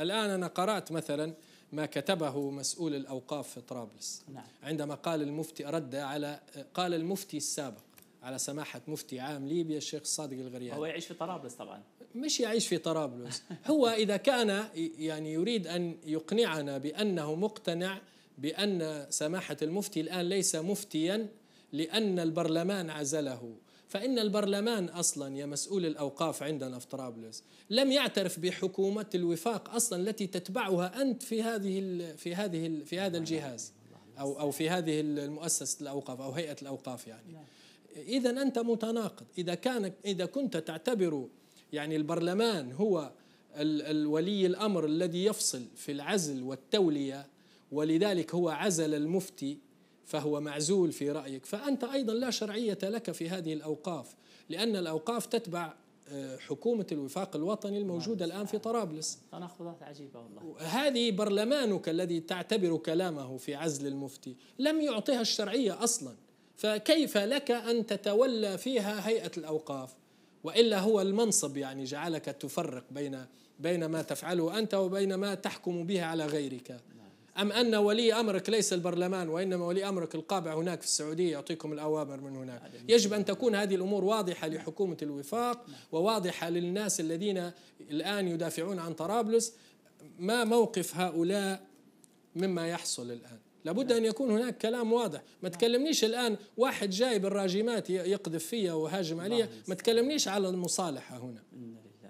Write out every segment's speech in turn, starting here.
الآن أنا قرأت مثلا ما كتبه مسؤول الأوقاف في طرابلس نعم. عندما قال المفتي رد على قال المفتي السابق على سماحة مفتي عام ليبيا الشيخ صادق الغرياني هو يعيش في طرابلس طبعا مش يعيش في طرابلس هو إذا كان يعني يريد أن يقنعنا بأنه مقتنع بأن سماحة المفتي الآن ليس مفتيا لأن البرلمان عزله فإن البرلمان أصلا يا مسؤول الأوقاف عندنا في طرابلس لم يعترف بحكومة الوفاق أصلا التي تتبعها أنت في هذه في هذه في هذا الجهاز أو أو في هذه المؤسسة الأوقاف أو هيئة الأوقاف يعني نعم. إذا أنت متناقض إذا كان إذا كنت تعتبر يعني البرلمان هو الولي الأمر الذي يفصل في العزل والتولية ولذلك هو عزل المفتي فهو معزول في رايك فانت ايضا لا شرعيه لك في هذه الاوقاف لان الاوقاف تتبع آه، حكومة الوفاق الوطني الموجودة نعم. الآن في طرابلس تناقضات عجيبة والله هذه برلمانك الذي تعتبر كلامه في عزل المفتي لم يعطيها الشرعية أصلا فكيف لك أن تتولى فيها هيئة الأوقاف وإلا هو المنصب يعني جعلك تفرق بين بين ما تفعله أنت وبين ما تحكم به على غيرك أم أن ولي أمرك ليس البرلمان وإنما ولي أمرك القابع هناك في السعودية يعطيكم الأوامر من هناك يجب أن تكون هذه الأمور واضحة لحكومة الوفاق وواضحة للناس الذين الآن يدافعون عن طرابلس ما موقف هؤلاء مما يحصل الآن لابد أن يكون هناك كلام واضح ما تكلمنيش الآن واحد جاي بالراجمات يقذف فيا وهاجم عليها ما تكلمنيش على المصالحة هنا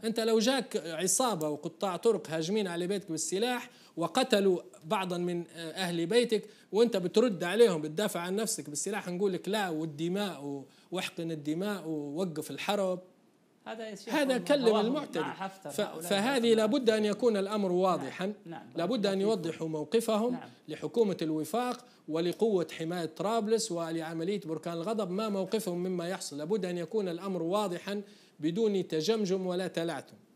أنت لو جاك عصابة وقطاع طرق هاجمين على بيتك بالسلاح وقتلوا بعضا من أهل بيتك وأنت بترد عليهم بتدافع عن نفسك بالسلاح نقول لك لا والدماء واحقن الدماء ووقف الحرب هذا هذا كلم المعتدي فهذه لابد أن يكون الأمر نعم. واضحا نعم. نعم. لابد أن يوضحوا موقفهم نعم. لحكومة الوفاق ولقوة حماية طرابلس ولعملية بركان الغضب ما موقفهم مما يحصل لابد أن يكون الأمر واضحا بدون تجمجم ولا تلعثم